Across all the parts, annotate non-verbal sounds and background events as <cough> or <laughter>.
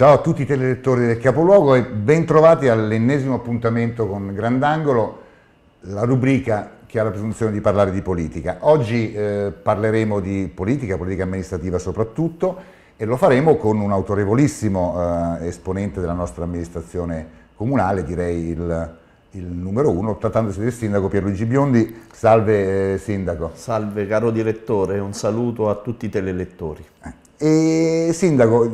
Ciao a tutti i telelettori del Capoluogo e bentrovati all'ennesimo appuntamento con Grandangolo, la rubrica che ha la presunzione di parlare di politica. Oggi eh, parleremo di politica, politica amministrativa soprattutto, e lo faremo con un autorevolissimo eh, esponente della nostra amministrazione comunale, direi il, il numero uno, trattandosi del sindaco Pierluigi Biondi. Salve eh, sindaco. Salve caro direttore, un saluto a tutti i telelettori. Eh, e sindaco,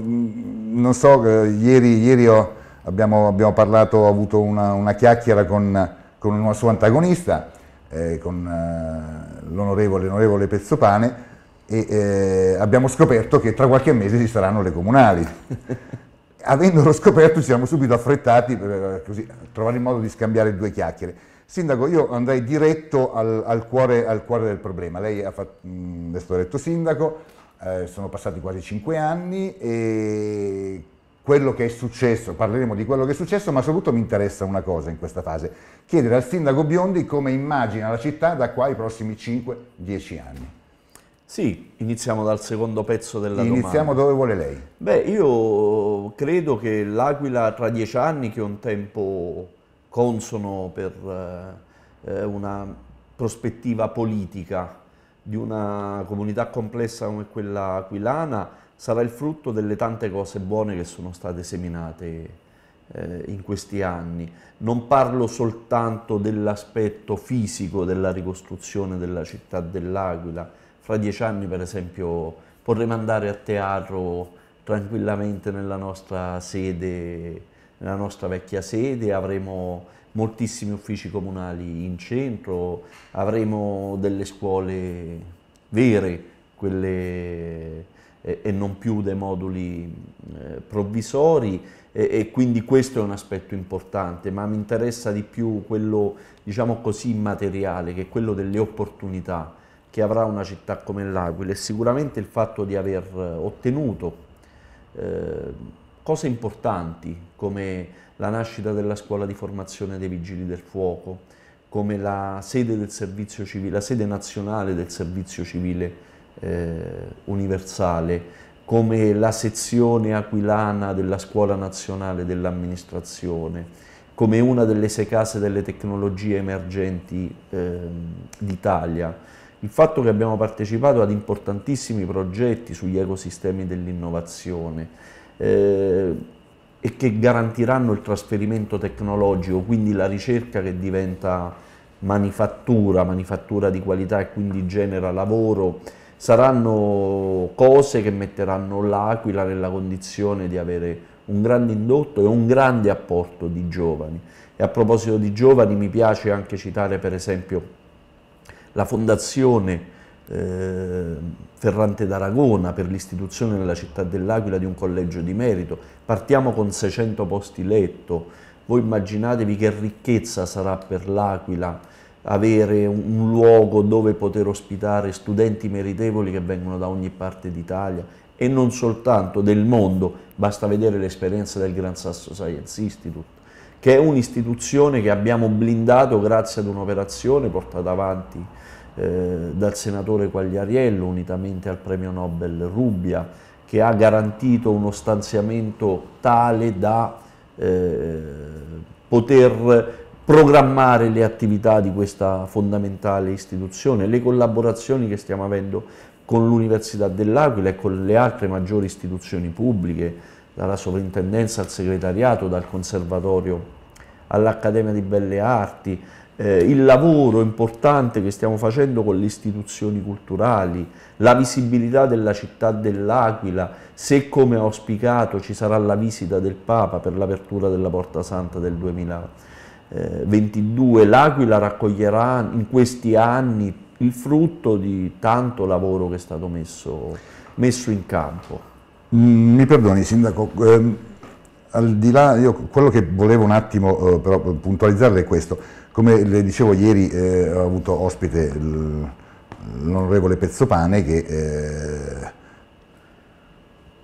non so, eh, ieri, ieri ho, abbiamo, abbiamo, parlato, ho avuto una, una chiacchiera con, con un suo antagonista, eh, con eh, l'onorevole Pezzopane, e eh, abbiamo scoperto che tra qualche mese ci saranno le comunali. <laughs> Avendolo scoperto ci siamo subito affrettati per eh, così, trovare il modo di scambiare due chiacchiere. Sindaco, io andrei diretto al, al, cuore, al cuore, del problema. Lei ha fatto, mh, adesso ha detto sindaco, eh, sono passati quasi cinque anni e quello che è successo, parleremo di quello che è successo, ma soprattutto mi interessa una cosa in questa fase, chiedere al sindaco Biondi come immagina la città da qua ai prossimi 5-10 anni. Sì, iniziamo dal secondo pezzo della iniziamo domanda. Iniziamo dove vuole lei. Beh, io credo che l'Aquila tra dieci anni, che è un tempo consono per eh, eh una prospettiva politica di una comunità complessa come quella aquilana sarà il frutto delle tante cose buone che sono state seminate eh, in questi anni. Non parlo soltanto dell'aspetto fisico della ricostruzione della città dell'Aquila. Fra dieci anni, per esempio, potremo andare a teatro tranquillamente nella nostra sede, nella nostra vecchia sede, avremo moltissimi uffici comunali in centro, avremo delle scuole vere, quelle eh, e non più dei moduli eh, provvisori e, quindi questo è un aspetto importante, ma mi interessa di più quello, diciamo così, immateriale, che è quello delle opportunità che avrà una città come l'Aquila e sicuramente il fatto di aver eh, ottenuto eh, cose importanti come la nascita della scuola di formazione dei vigili del fuoco, come la sede, del servizio civile, la sede nazionale del servizio civile eh, universale, come la sezione aquilana della scuola nazionale dell'amministrazione, come una delle sei case delle tecnologie emergenti eh, d'Italia. Il fatto che abbiamo partecipato ad importantissimi progetti sugli ecosistemi dell'innovazione, eh, e che garantiranno il trasferimento tecnologico, quindi la ricerca che diventa manifattura, manifattura di qualità e quindi genera lavoro, saranno cose che metteranno l'Aquila nella condizione di avere un grande indotto e un grande apporto di giovani. E a proposito di giovani mi piace anche citare per esempio la fondazione eh, Ferrante d'Aragona per l'istituzione nella città dell'Aquila di un collegio di merito, partiamo con 600 posti letto, voi immaginatevi che ricchezza sarà per l'Aquila avere un luogo dove poter ospitare studenti meritevoli che vengono da ogni parte d'Italia e non soltanto del mondo, basta vedere l'esperienza del Gran Sasso Science Institute, che è un'istituzione che abbiamo blindato grazie ad un'operazione portata avanti eh, dal senatore Quagliariello unitamente al premio Nobel Rubbia, che ha garantito uno stanziamento tale da eh, poter programmare le attività di questa fondamentale istituzione, le collaborazioni che stiamo avendo con l'Università dell'Aquila e con le altre maggiori istituzioni pubbliche, dalla sovrintendenza al segretariato, dal conservatorio all'Accademia di Belle Arti, eh, il lavoro importante che stiamo facendo con le istituzioni culturali, la visibilità della città dell'Aquila, se come auspicato ci sarà la visita del Papa per l'apertura della Porta Santa del 2022, l'Aquila raccoglierà in questi anni il frutto di tanto lavoro che è stato messo, messo in campo. Mm, mi perdoni Sindaco, ehm, al di là, io quello che volevo un attimo eh, però puntualizzare è questo, come le dicevo ieri eh, ho avuto ospite l'onorevole Pezzopane che eh,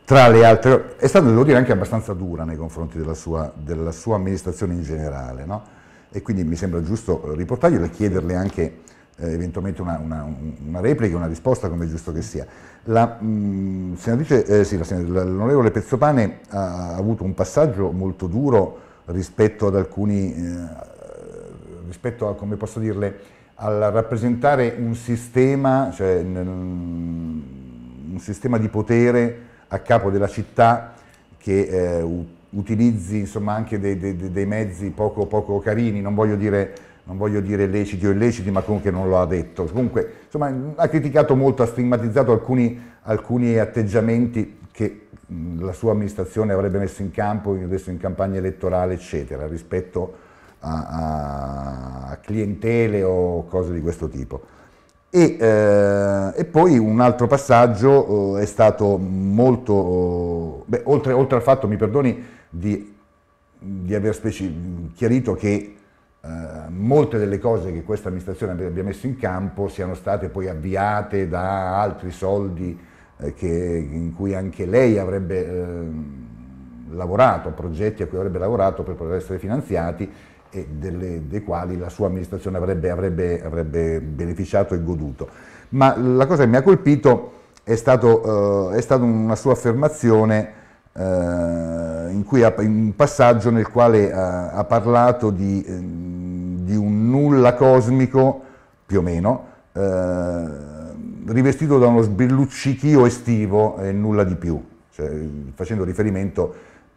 tra le altre è stata, devo dire, anche abbastanza dura nei confronti della sua, della sua amministrazione in generale no? e quindi mi sembra giusto riportarglielo e chiederle anche eh, eventualmente una, una, una, replica, una risposta, come è giusto che sia. l'onorevole mm, eh, sì, Pezzopane ha avuto un passaggio molto duro rispetto ad alcuni eh, rispetto a, come posso dirle, al rappresentare un sistema, cioè un sistema di potere a capo della città che eh, utilizzi insomma, anche dei, dei, dei mezzi poco, poco, carini, non voglio dire non voglio dire leciti o illeciti, ma comunque non lo ha detto. Comunque, insomma, ha criticato molto, ha stigmatizzato alcuni, alcuni, atteggiamenti che la sua amministrazione avrebbe messo in campo adesso in campagna elettorale, eccetera, rispetto a a, a clientele o cose di questo tipo. E, eh, e, poi un altro passaggio eh, è stato molto, beh, oltre, oltre, al fatto, mi perdoni, di, di aver speci- chiarito che eh, molte delle cose che questa amministrazione abbia messo in campo siano state poi avviate da altri soldi eh, che, in cui anche lei avrebbe ehm, lavorato, progetti a cui avrebbe lavorato per poter essere finanziati e delle, dei quali la sua amministrazione avrebbe, avrebbe, avrebbe, beneficiato e goduto. Ma la cosa che mi ha colpito è, stato, eh, è stata una sua affermazione eh, in, cui ha, in un passaggio nel quale ha, eh, ha parlato di, eh, di, un nulla cosmico, più o meno, eh, rivestito da uno sbrilluccichio estivo e nulla di più, cioè, facendo riferimento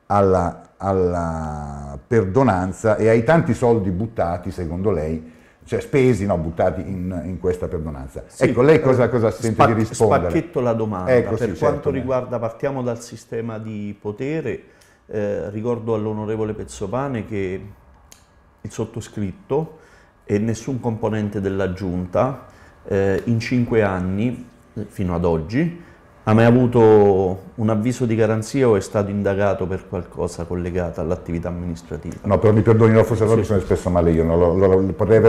alla alla perdonanza e ai tanti soldi buttati, secondo lei, cioè spesi, no, buttati in, in questa perdonanza. Sì, ecco, lei eh, cosa, cosa sente spac- di rispondere? Spacchetto la domanda. Eh, così, per quanto certo, riguarda, partiamo dal sistema di potere, eh, ricordo all'onorevole Pezzopane che il sottoscritto e nessun componente della Giunta eh, in cinque anni, eh, fino ad oggi, ha mai avuto un avviso di garanzia o è stato indagato per qualcosa collegato all'attività amministrativa? No, però mi perdoni, forse sì. mi sono espresso male io, non, lo, lo, potrei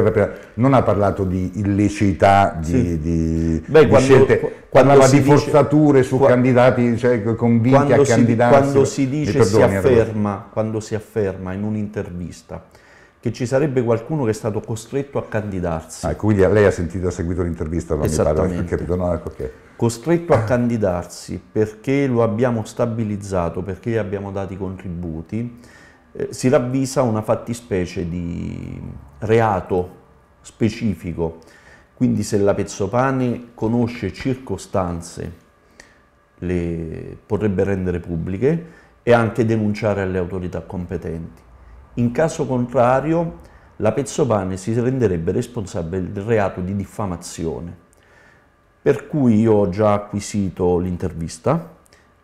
non ha parlato di illiceità, di, sì. di, Beh, di quando, scelte, parlava di forzature dice, su qua, candidati, cioè convinti a si, candidarsi. Quando si dice, perdoni, si afferma, allora. quando si afferma in un'intervista che ci sarebbe qualcuno che è stato costretto a candidarsi. Ah, ecco, quindi lei ha sentito, ha seguito l'intervista, non mi pare, capito? No, ecco che costretto a candidarsi perché lo abbiamo stabilizzato, perché gli abbiamo dato i contributi, eh, si ravvisa una fattispecie di reato specifico. Quindi se la Pezzopane conosce circostanze, le potrebbe rendere pubbliche e anche denunciare alle autorità competenti. In caso contrario, la Pezzopane si renderebbe responsabile del reato di diffamazione per cui io ho già acquisito l'intervista,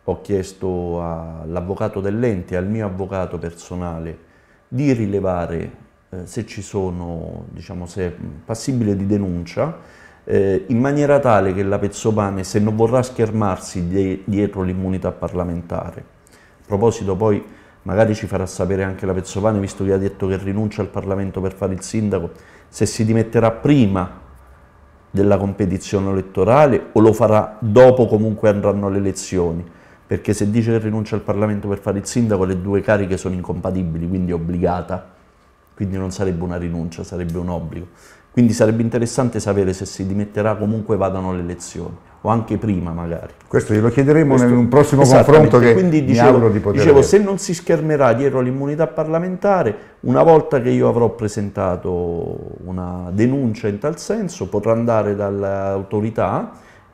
ho chiesto all'avvocato dell'ente e al mio avvocato personale di rilevare eh, se ci sono, diciamo, se è passibile di denuncia, eh, in maniera tale che la Pezzopane, se non vorrà schermarsi di, dietro l'immunità parlamentare, a proposito poi magari ci farà sapere anche la Pezzopane, visto che ha detto che rinuncia al Parlamento per fare il sindaco, se si dimetterà prima della competizione elettorale o lo farà dopo comunque andranno le elezioni? Perché se dice che rinuncia al Parlamento per fare il sindaco le due cariche sono incompatibili, quindi è obbligata, quindi non sarebbe una rinuncia, sarebbe un obbligo. Quindi sarebbe interessante sapere se si dimetterà comunque vadano le elezioni o anche prima magari. Questo glielo chiederemo Questo, in un prossimo confronto che Quindi dicevo, di dicevo se non si schermerà dietro l'immunità parlamentare, una volta che io avrò presentato una denuncia in tal senso, potrà andare dall'autorità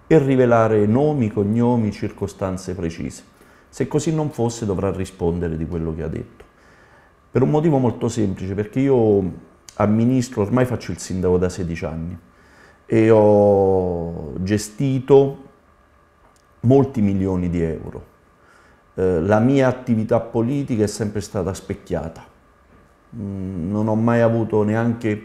e rivelare nomi, cognomi, circostanze precise. Se così non fosse dovrà rispondere di quello che ha detto. Per un motivo molto semplice, perché io amministro, ormai faccio il sindaco da 16 anni, e ho gestito molti milioni di euro. Eh, la mia attività politica è sempre stata specchiata. Mm, non ho mai avuto neanche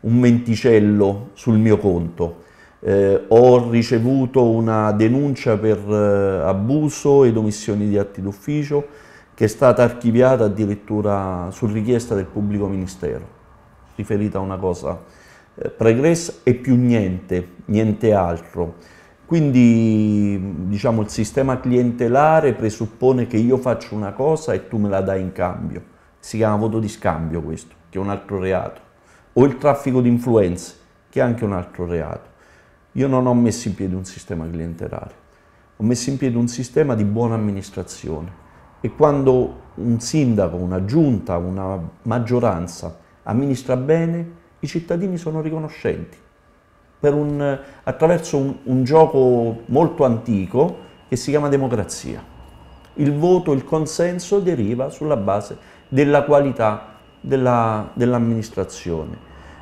un venticello sul mio conto. Eh, ho ricevuto una denuncia per eh, abuso ed omissioni di atti d'ufficio che è stata archiviata addirittura su richiesta del pubblico ministero, riferita a una cosa eh, Pregress e più niente, niente altro. Quindi diciamo, il sistema clientelare presuppone che io faccio una cosa e tu me la dai in cambio. Si chiama voto di scambio questo, che è un altro reato. O il traffico di influenze, che è anche un altro reato. Io non ho messo in piedi un sistema clientelare, ho messo in piedi un sistema di buona amministrazione. E quando un sindaco, una giunta, una maggioranza amministra bene, i cittadini sono riconoscenti un, attraverso un, un gioco molto antico che si chiama democrazia. Il voto, il consenso deriva sulla base della qualità dell'amministrazione.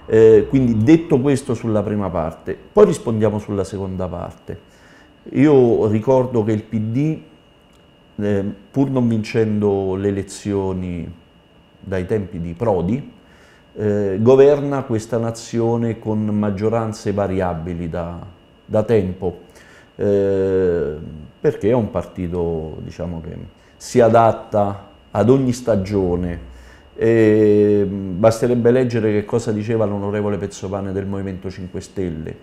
Dell eh, quindi detto questo sulla prima parte, poi rispondiamo sulla seconda parte. Io ricordo che il PD, eh, pur non vincendo le elezioni dai tempi di Prodi, eh, governa questa nazione con maggioranze variabili da, da tempo, eh, perché è un partito diciamo, che si adatta ad ogni stagione. E mm, basterebbe leggere che cosa diceva l'onorevole Pezzopane del Movimento 5 Stelle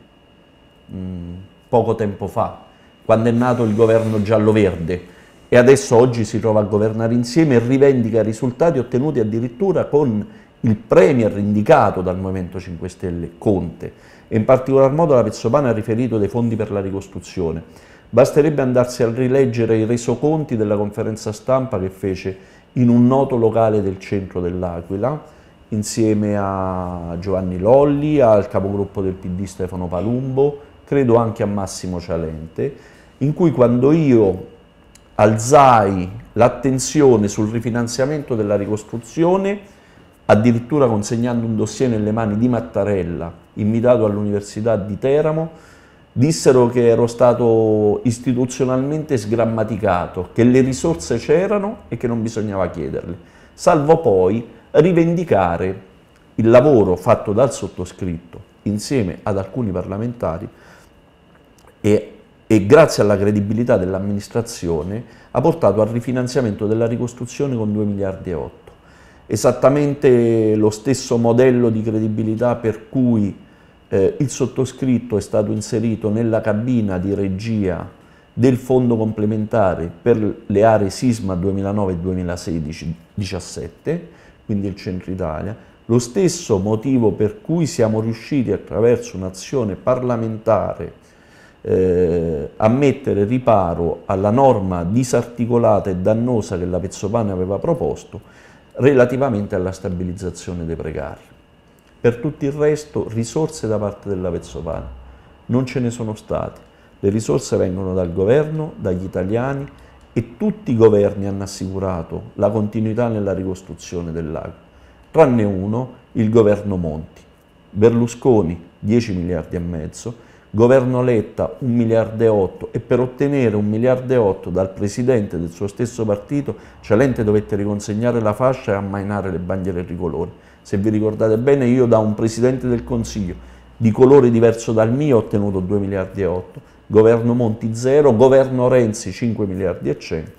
mm, poco tempo fa, quando è nato il governo giallo-verde e adesso oggi si trova a governare insieme e rivendica risultati ottenuti addirittura con il premier indicato dal Movimento 5 Stelle, Conte, e in particolar modo la Pezzopana ha riferito dei fondi per la ricostruzione. Basterebbe andarsi a rileggere i resoconti della conferenza stampa che fece in un noto locale del centro dell'Aquila, insieme a Giovanni Lolli, al capogruppo del PD Stefano Palumbo, credo anche a Massimo Cialente, in cui quando io alzai l'attenzione sul rifinanziamento della ricostruzione, addirittura consegnando un dossier nelle mani di Mattarella, invitato all'Università di Teramo, dissero che ero stato istituzionalmente sgrammaticato, che le risorse c'erano e che non bisognava chiederle, salvo poi rivendicare il lavoro fatto dal sottoscritto insieme ad alcuni parlamentari e, e grazie alla credibilità dell'amministrazione ha portato al rifinanziamento della ricostruzione con 2 miliardi e 8 esattamente lo stesso modello di credibilità per cui eh, il sottoscritto è stato inserito nella cabina di regia del fondo complementare per le aree sisma 2009-2016-17, quindi il centro Italia, lo stesso motivo per cui siamo riusciti attraverso un'azione parlamentare eh, a mettere riparo alla norma disarticolata e dannosa che la Pezzopane aveva proposto relativamente alla stabilizzazione dei precari. Per tutto il resto risorse da parte della Vezzovana non ce ne sono state. Le risorse vengono dal governo, dagli italiani e tutti i governi hanno assicurato la continuità nella ricostruzione del lago, tranne uno, il governo Monti. Berlusconi 10 miliardi e mezzo, governo Letta 1 miliardo e 8 e per ottenere 1 miliardo e 8 dal presidente del suo stesso partito Celente dovette riconsegnare la fascia e ammainare le bandiere tricolori. Se vi ricordate bene io da un presidente del Consiglio di colore diverso dal mio ho ottenuto 2 miliardi e 8, governo Monti 0, governo Renzi 5 miliardi e 100,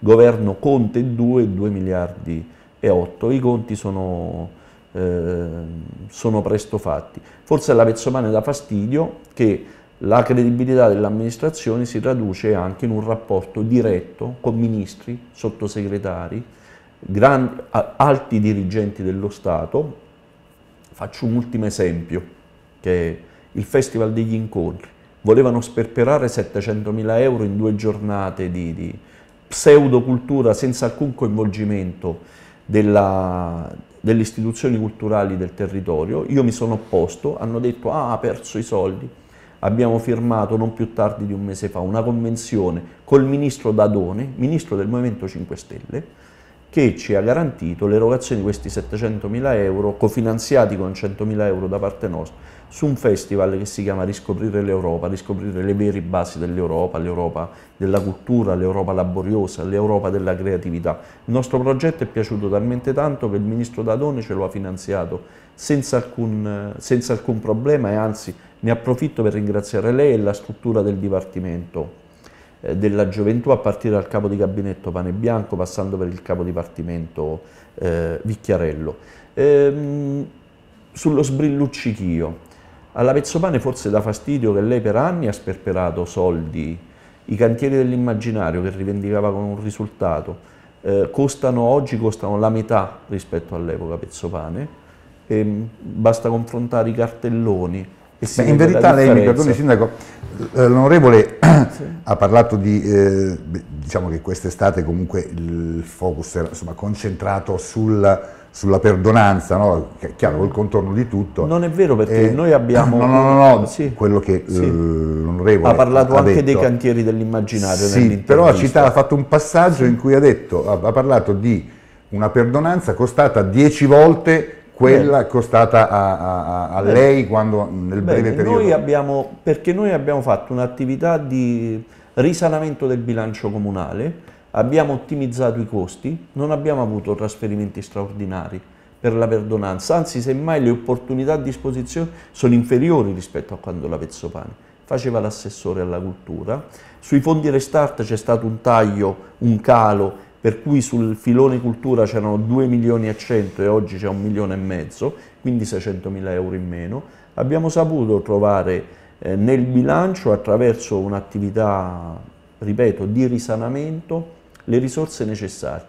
governo Conte 2, 2 miliardi e 8. I conti sono Ehm, sono presto fatti. Forse alla Pezzomane dà fastidio che la credibilità dell'amministrazione si traduce anche in un rapporto diretto con ministri, sottosegretari, grandi, alti dirigenti dello Stato. Faccio un ultimo esempio, che è il Festival degli Incontri. Volevano sperperare 700.000 euro in due giornate di, di pseudocultura senza alcun coinvolgimento della, delle istituzioni culturali del territorio, io mi sono opposto, hanno detto ah ha perso i soldi, abbiamo firmato non più tardi di un mese fa una convenzione col ministro Dadone, ministro del Movimento 5 Stelle, che ci ha garantito l'erogazione di questi 700.000 euro cofinanziati con 100.000 euro da parte nostra su un festival che si chiama Riscoprire l'Europa, riscoprire le vere basi dell'Europa, l'Europa della cultura, l'Europa laboriosa, l'Europa della creatività. Il nostro progetto è piaciuto talmente tanto che il ministro Dadone ce lo ha finanziato senza alcun, senza alcun problema e anzi ne approfitto per ringraziare lei e la struttura del Dipartimento eh, della gioventù a partire dal capo di gabinetto Pane Bianco passando per il capo dipartimento eh, Vicchiarello. Ehm, sullo sbrilluccichio, alla Pezzopane forse dà fastidio che lei per anni ha sperperato soldi, i cantieri dell'immaginario che rivendicava con un risultato, eh, costano oggi costano la metà rispetto all'epoca Pezzopane, e ehm, basta confrontare i cartelloni. Beh, in verità lei, mi perdoni Sindaco, eh, l'onorevole sì. ha parlato di, eh, diciamo che quest'estate comunque il focus era insomma, concentrato sul sulla perdonanza, no? è chiaro, col contorno di tutto. Non è vero perché eh, noi abbiamo... <coughs> No, no, no, no <coughs> sì, quello che sì. Eh, l'onorevole ha parlato ha anche detto. dei cantieri dell'immaginario. Sì, però ha, citato, ha fatto un passaggio sì. in cui ha, detto, ha, ha, parlato di una perdonanza costata dieci volte quella Bene. costata a, a, a lei quando nel Bene, breve periodo... Noi abbiamo, perché noi abbiamo fatto un'attività di risanamento del bilancio comunale abbiamo ottimizzato i costi, non abbiamo avuto trasferimenti straordinari per la perdonanza, anzi semmai le opportunità a disposizione sono inferiori rispetto a quando la Pezzopane faceva l'assessore alla cultura. Sui fondi restart c'è stato un taglio, un calo, per cui sul filone cultura c'erano 2 milioni e 100 e oggi c'è un milione e mezzo, quindi 600 mila euro in meno. Abbiamo saputo trovare eh, nel bilancio attraverso un'attività, ripeto, di risanamento, le risorse necessarie.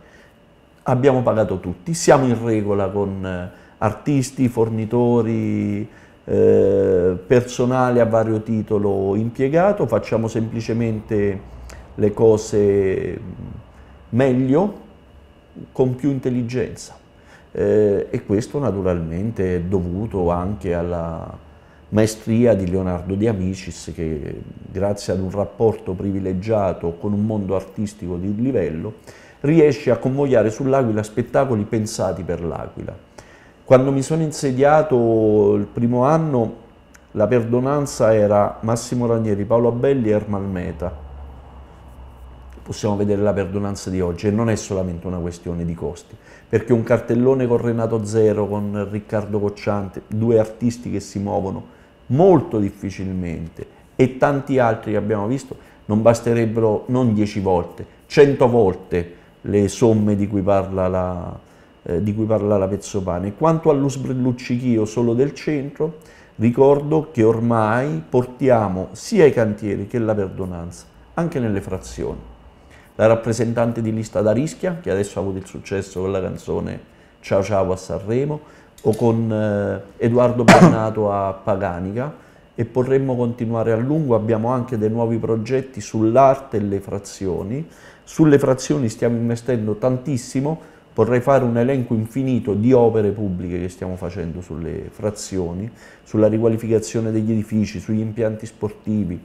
Abbiamo pagato tutti, siamo in regola con eh, artisti, fornitori, eh, personale a vario titolo impiegato, facciamo semplicemente le cose meglio, con più intelligenza. Eh, e questo naturalmente è dovuto anche alla, maestria di Leonardo di Amicis che grazie ad un rapporto privilegiato con un mondo artistico di livello riesce a convogliare sull'Aquila spettacoli pensati per l'Aquila. Quando mi sono insediato il primo anno la perdonanza era Massimo Ranieri, Paolo Abelli e Ermal Meta. Possiamo vedere la perdonanza di oggi e non è solamente una questione di costi, perché un cartellone con Renato Zero, con Riccardo Cocciante, due artisti che si muovono molto difficilmente e tanti altri che abbiamo visto non basterebbero non 10 volte, 100 volte le somme di cui parla la, eh, di cui parla la Pezzopane. Quanto all'usbrelluccichio solo del centro, ricordo che ormai portiamo sia i cantieri che la perdonanza, anche nelle frazioni. La rappresentante di lista da Rischia, che adesso ha avuto il successo con la canzone Ciao Ciao a Sanremo, o con eh, Edoardo Bennato a Paganica e potremmo continuare a lungo, abbiamo anche dei nuovi progetti sull'arte e le frazioni, sulle frazioni stiamo investendo tantissimo, vorrei fare un elenco infinito di opere pubbliche che stiamo facendo sulle frazioni, sulla riqualificazione degli edifici, sugli impianti sportivi,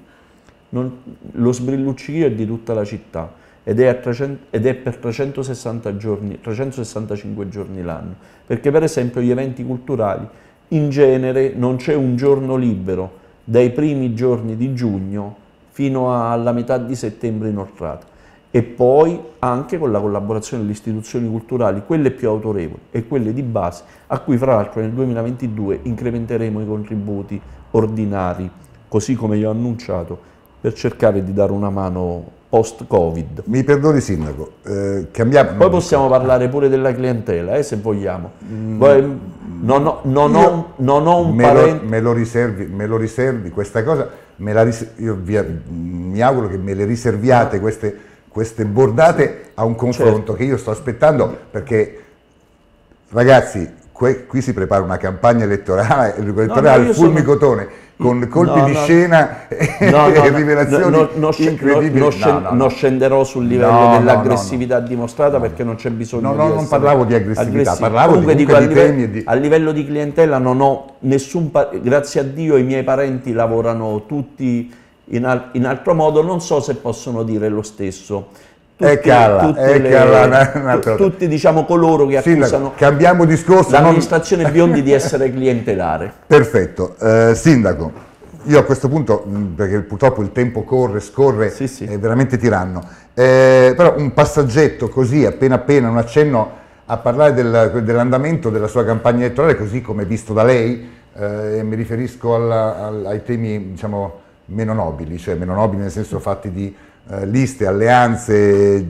non, lo sbrilluccio è di tutta la città ed è, 300, ed è per 360 giorni, 365 giorni l'anno, perché per esempio gli eventi culturali in genere non c'è un giorno libero dai primi giorni di giugno fino alla metà di settembre inoltrata. e poi anche con la collaborazione delle istituzioni culturali, quelle più autorevoli e quelle di base, a cui fra l'altro nel 2022 incrementeremo i contributi ordinari, così come io ho annunciato, per cercare di dare una mano post-Covid. Mi perdoni Sindaco, eh, cambiamo... Poi possiamo parlare pure della clientela, eh, se vogliamo. Mm, Poi, non, ho, non, ho, non ho, un me parente... Lo, me, lo riservi, me lo riservi, questa cosa, ris io vi, mi auguro che me le riserviate queste, queste bordate a un confronto certo. che io sto aspettando perché, ragazzi, qui si prepara una campagna elettorale, elettorale no, no, fulmicotone. Sono con colpi no, di no, scena no, e <laughs> rivelazioni incredibili. Non scenderò sul livello dell'aggressività dimostrata perché non c'è bisogno di No, non parlavo di aggressività, aggressivi. parlavo Comunque di, dico, di a, livello, di... a livello di clientela non ho nessun... Pa- grazie a Dio i miei parenti lavorano tutti in, al- in altro modo, non so se possono dire lo stesso tutti, cala, tutti, le, cala, tutti diciamo, coloro che Sindaco, accusano cambiamo discorso, l'amministrazione non... Biondi di essere clientelare. <laughs> Perfetto. Eh, sindaco, io a questo punto, mm, perché purtroppo il tempo corre, scorre, sì, sì. è veramente tiranno, eh, però un passaggetto così, appena appena, un accenno a parlare del, dell'andamento della sua campagna elettorale, così come visto da lei, eh, mi riferisco alla, al, ai temi diciamo, meno nobili, cioè meno nobili nel senso fatti di eh, liste, alleanze,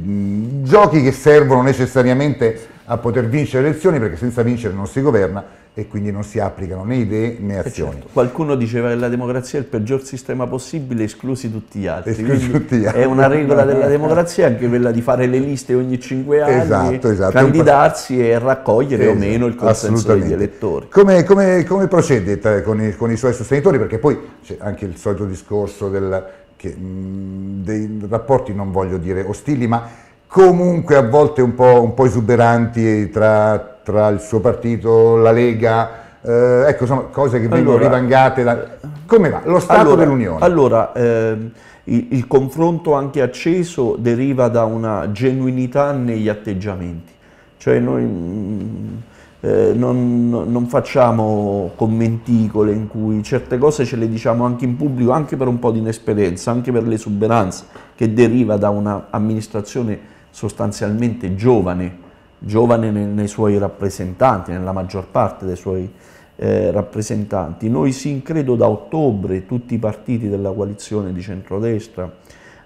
giochi che servono necessariamente a poter vincere le elezioni perché senza vincere non si governa e quindi non si applicano né idee né eh, azioni. Certo. Qualcuno diceva che la democrazia è il peggior sistema possibile, esclusi tutti gli altri. Esclusi tutti gli altri. È una regola <laughs> della democrazia anche quella di fare le liste ogni cinque anni, esatto, esatto. candidarsi e raccogliere esatto, o meno il consenso degli elettori. Come, come, come procede eh, con i, con i, suoi sostenitori? Perché poi c'è anche il solito discorso del che, mh, mm, dei rapporti non voglio dire ostili, ma comunque a volte un po', un po esuberanti tra, tra, il suo partito, la Lega, eh, ecco, sono cose che vengono allora, rivangate. Da... Come va? Lo Stato allora, dell'Unione. Allora, ehm, il, il, confronto anche acceso deriva da una genuinità negli atteggiamenti. Cioè noi mh, mm, eh, non, non, facciamo commenticole in cui certe cose ce le diciamo anche in pubblico, anche per un po' di inesperienza, anche per l'esuberanza che deriva da un'amministrazione sostanzialmente giovane, giovane nei, nei, suoi rappresentanti, nella maggior parte dei suoi eh, rappresentanti. Noi sì, credo da ottobre tutti i partiti della coalizione di centrodestra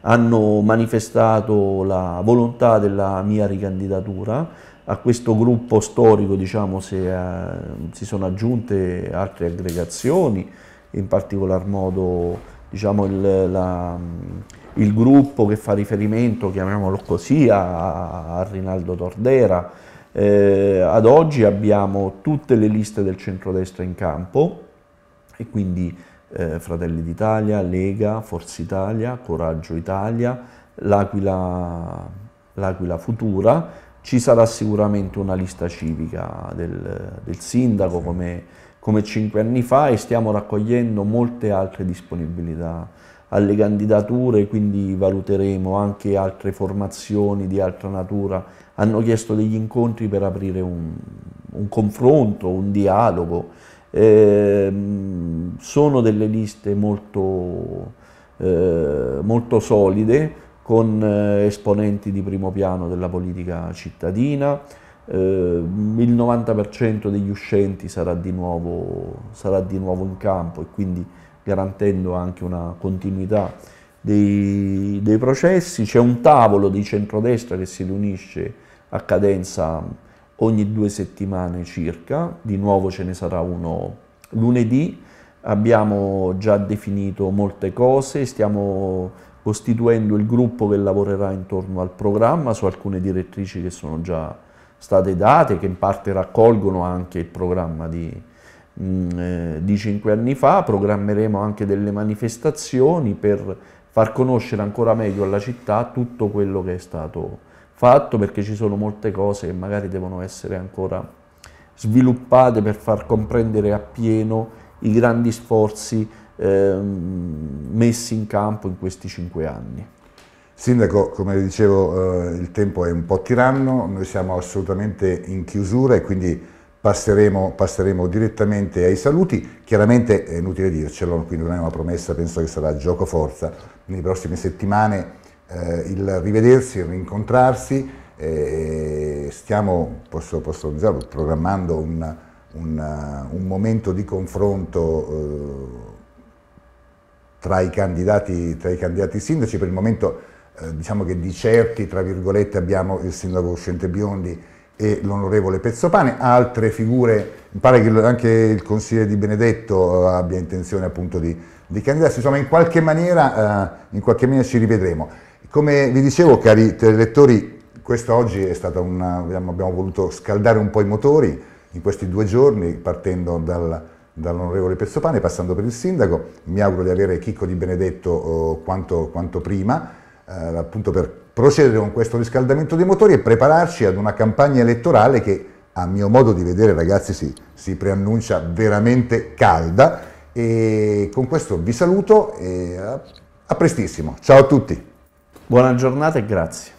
hanno manifestato la volontà della mia ricandidatura, a questo gruppo storico diciamo, se, uh, si sono aggiunte altre aggregazioni, in particolar modo diciamo, il, la, il, gruppo che fa riferimento, chiamiamolo così, a, a Rinaldo Tordera. Eh, ad oggi abbiamo tutte le liste del centrodestra in campo e quindi eh, Fratelli d'Italia, Lega, Forza Italia, Coraggio Italia, L'Aquila Futura, ci sarà sicuramente una lista civica del, del sindaco come, come, cinque anni fa e stiamo raccogliendo molte altre disponibilità alle candidature, quindi valuteremo anche altre formazioni di altra natura. Hanno chiesto degli incontri per aprire un, un confronto, un dialogo. Eh, sono delle liste molto, eh, molto solide, con eh, esponenti di primo piano della politica cittadina, eh, il 90% degli uscenti sarà di, nuovo, sarà di, nuovo, in campo e quindi garantendo anche una continuità dei, dei processi. C'è un tavolo di centrodestra che si riunisce a cadenza ogni due settimane circa, di nuovo ce ne sarà uno lunedì, abbiamo già definito molte cose, stiamo costituendo il gruppo che lavorerà intorno al programma su alcune direttrici che sono già state date, che in parte raccolgono anche il programma di, mh, mm, eh, di cinque anni fa, programmeremo anche delle manifestazioni per far conoscere ancora meglio alla città tutto quello che è stato fatto, perché ci sono molte cose che magari devono essere ancora sviluppate per far comprendere appieno i grandi sforzi Ehm, messi in campo in questi cinque anni. Sindaco, come dicevo, eh, il tempo è un po' tiranno, noi siamo assolutamente in chiusura e quindi passeremo, passeremo direttamente ai saluti. Chiaramente è inutile dircelo, quindi non è una promessa, penso che sarà gioco forza. Nelle prossime settimane eh, il rivedersi, il rincontrarsi. stiamo, posso, posso diciamo, programmando un, un, eh, un, momento di confronto tra i candidati, tra i candidati sindaci, per il momento eh, diciamo che di certi, tra virgolette, abbiamo il sindaco uscente Biondi e l'onorevole Pezzopane, altre figure, mi pare che anche il consigliere Di Benedetto eh, abbia intenzione appunto di, di candidarsi, insomma in qualche, maniera, eh, in qualche maniera ci rivedremo. Come vi dicevo cari telelettori, questo oggi è stata una, abbiamo voluto scaldare un po' i motori in questi due giorni partendo dal dall'onorevole Pezzopane, passando per il sindaco. Mi auguro di avere Chicco Di Benedetto eh, quanto, quanto prima, eh, appunto per procedere con questo riscaldamento dei motori e prepararci ad una campagna elettorale che, a mio modo di vedere, ragazzi, si, si preannuncia veramente calda. E con questo vi saluto e eh, a prestissimo. Ciao a tutti. Buona giornata e grazie.